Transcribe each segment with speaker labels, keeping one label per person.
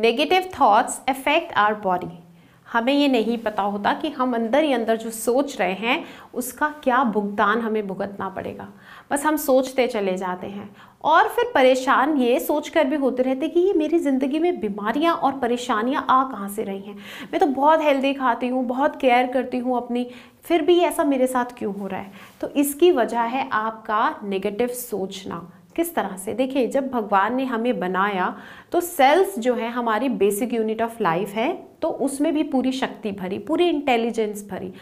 Speaker 1: negative thoughts affect our body हमें ये नहीं पता होता कि हम अंदर ही अंदर जो सोच रहे हैं उसका क्या भुगतान हमें भुगतना पड़ेगा बस हम सोचते चले जाते हैं और फिर परेशान ये सोच कर भी होते रहते कि ये मेरी ज़िंदगी में बीमारियां और परेशानियां आ कहाँ से रही हैं मैं तो बहुत हेल्दी खाती हूँ बहुत केयर करती हूँ अपनी फिर भी ऐसा मेरे साथ क्यों हो रहा है तो इसकी वजह है आपका नेगेटिव सोचना किस तरह से देखिए जब भगवान ने हमें बनाया तो सेल्स जो है हमारी बेसिक यूनिट ऑफ लाइफ है तो उसमें भी पूरी शक्ति भरी पूरी इंटेलिजेंस भरी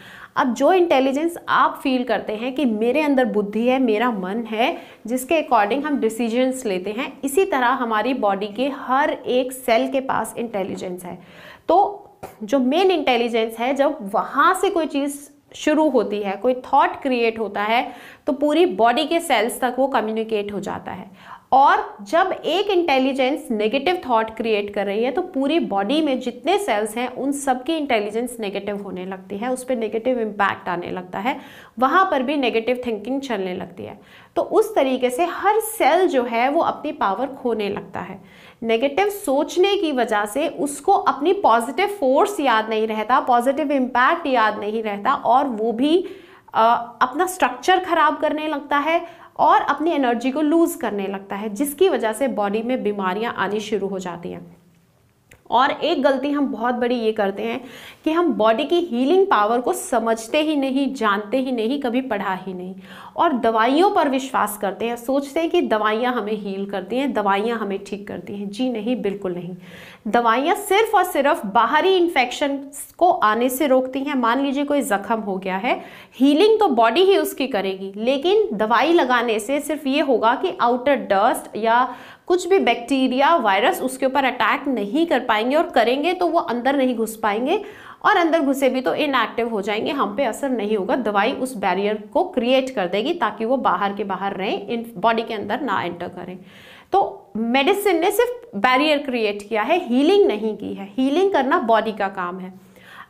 Speaker 1: अब जो इंटेलिजेंस आप फील करते हैं कि मेरे अंदर बुद्धि है मेरा मन है जिसके अकॉर्डिंग हम डिसीजंस लेते हैं इसी तरह हमारी बॉडी के हर एक सेल के पास इंटेलिजेंस है तो जो मेन इंटेलिजेंस है जब वहाँ से कोई चीज़ शुरू होती है कोई थॉट क्रिएट होता है तो पूरी बॉडी के सेल्स तक वो कम्युनिकेट हो जाता है और जब एक इंटेलिजेंस नेगेटिव थॉट क्रिएट कर रही है तो पूरी बॉडी में जितने सेल्स हैं उन सब की इंटेलिजेंस नेगेटिव होने लगती है उस पर नेगेटिव इम्पैक्ट आने लगता है वहाँ पर भी नेगेटिव थिंकिंग चलने लगती है तो उस तरीके से हर सेल जो है वो अपनी पावर खोने लगता है नेगेटिव सोचने की वजह से उसको अपनी पॉजिटिव फोर्स याद नहीं रहता पॉजिटिव इम्पैक्ट याद नहीं रहता और वो भी अपना स्ट्रक्चर खराब करने लगता है और अपनी एनर्जी को लूज़ करने लगता है जिसकी वजह से बॉडी में बीमारियाँ आनी शुरू हो जाती हैं और एक गलती हम बहुत बड़ी ये करते हैं कि हम बॉडी की हीलिंग पावर को समझते ही नहीं जानते ही नहीं कभी पढ़ा ही नहीं और दवाइयों पर विश्वास करते हैं सोचते हैं कि दवाइयाँ हमें हील करती हैं दवाइयाँ हमें ठीक करती हैं जी नहीं बिल्कुल नहीं दवाइयाँ सिर्फ और सिर्फ बाहरी इन्फेक्शन को आने से रोकती हैं मान लीजिए कोई ज़ख़म हो गया है हीलिंग तो बॉडी ही उसकी करेगी लेकिन दवाई लगाने से सिर्फ ये होगा कि आउटर डस्ट या कुछ भी बैक्टीरिया वायरस उसके ऊपर अटैक नहीं कर पाएंगे और करेंगे तो वो अंदर नहीं घुस पाएंगे और अंदर घुसे भी तो इनएक्टिव हो जाएंगे हम पे असर नहीं होगा दवाई उस बैरियर को क्रिएट कर देगी ताकि वो बाहर के बाहर रहें इन बॉडी के अंदर ना एंटर करें तो मेडिसिन ने सिर्फ बैरियर क्रिएट किया है हीलिंग नहीं की है हीलिंग करना बॉडी का काम है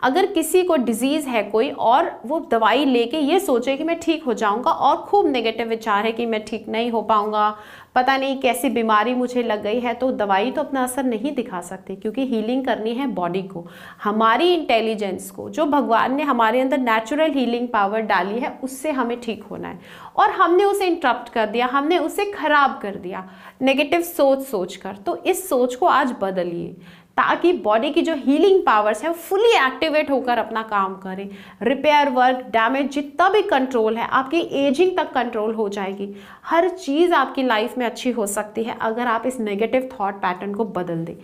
Speaker 1: अगर किसी को डिजीज़ है कोई और वो दवाई लेके ये सोचे कि मैं ठीक हो जाऊँगा और खूब नेगेटिव विचार है कि मैं ठीक नहीं हो पाऊँगा पता नहीं कैसी बीमारी मुझे लग गई है तो दवाई तो अपना असर नहीं दिखा सकती क्योंकि हीलिंग करनी है बॉडी को हमारी इंटेलिजेंस को जो भगवान ने हमारे अंदर नेचुरल हीलिंग पावर डाली है उससे हमें ठीक होना है और हमने उसे इंटरप्ट कर दिया हमने उसे ख़राब कर दिया नेगेटिव सोच सोच कर तो इस सोच को आज बदलिए ताकि बॉडी की जो हीलिंग पावर्स हैं फुली एक्टिवेट होकर अपना काम करें रिपेयर वर्क डैमेज जितना भी कंट्रोल है आपकी एजिंग तक कंट्रोल हो जाएगी हर चीज़ आपकी लाइफ में अच्छी हो सकती है अगर आप इस नेगेटिव थॉट पैटर्न को बदल दें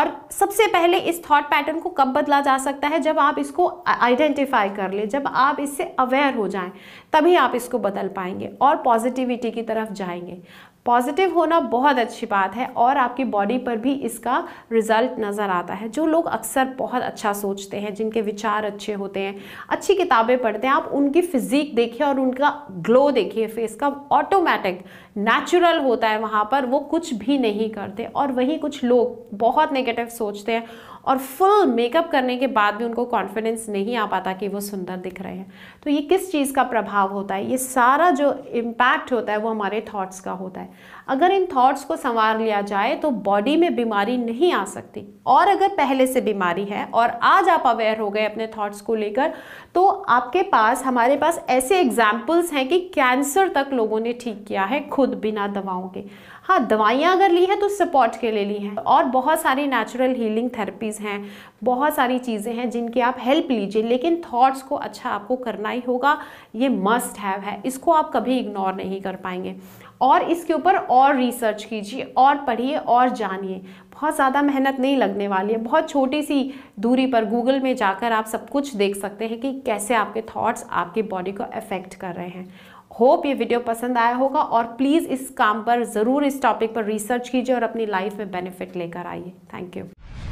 Speaker 1: और सबसे पहले इस थॉट पैटर्न को कब बदला जा सकता है जब आप इसको आइडेंटिफाई कर लें जब आप इससे अवेयर हो जाएं तभी आप इसको बदल पाएंगे और पॉजिटिविटी की तरफ जाएंगे पॉजिटिव होना बहुत अच्छी बात है और आपकी बॉडी पर भी इसका रिजल्ट नज़र आता है जो लोग अक्सर बहुत अच्छा सोचते हैं जिनके विचार अच्छे होते हैं अच्छी किताबें पढ़ते हैं आप उनकी फिजिक देखिए और उनका ग्लो देखिए फेस का ऑटोमेटिक नेचुरल होता है वहाँ पर वो कुछ भी नहीं करते और वहीं कुछ लोग बहुत नेगेटिव सोचते हैं और फुल मेकअप करने के बाद भी उनको कॉन्फिडेंस नहीं आ पाता कि वो सुंदर दिख रहे हैं तो ये किस चीज़ का प्रभाव होता है ये सारा जो इम्पैक्ट होता है वो हमारे थॉट्स का होता है अगर इन थॉट्स को संवार लिया जाए तो बॉडी में बीमारी नहीं आ सकती और अगर पहले से बीमारी है और आज आप अवेयर हो गए अपने थॉट्स को लेकर तो आपके पास हमारे पास ऐसे एग्जाम्पल्स हैं कि कैंसर तक लोगों ने ठीक किया है खुद बिना दवाओं के हाँ दवाइयाँ अगर ली हैं तो सपोर्ट के लिए ली हैं और बहुत सारी नेचुरल हीलिंग थेरेपीज़ हैं बहुत सारी चीज़ें हैं जिनकी आप हेल्प लीजिए लेकिन थॉट्स को अच्छा आपको करना ही होगा ये मस्ट हैव है इसको आप कभी इग्नोर नहीं कर पाएंगे और इसके ऊपर और रिसर्च कीजिए और पढ़िए और जानिए बहुत ज़्यादा मेहनत नहीं लगने वाली है बहुत छोटी सी दूरी पर गूगल में जाकर आप सब कुछ देख सकते हैं कि कैसे आपके थॉट्स आपकी बॉडी को अफेक्ट कर रहे हैं होप ये वीडियो पसंद आया होगा और प्लीज़ इस काम पर ज़रूर इस टॉपिक पर रिसर्च कीजिए और अपनी लाइफ में बेनिफिट लेकर आइए थैंक यू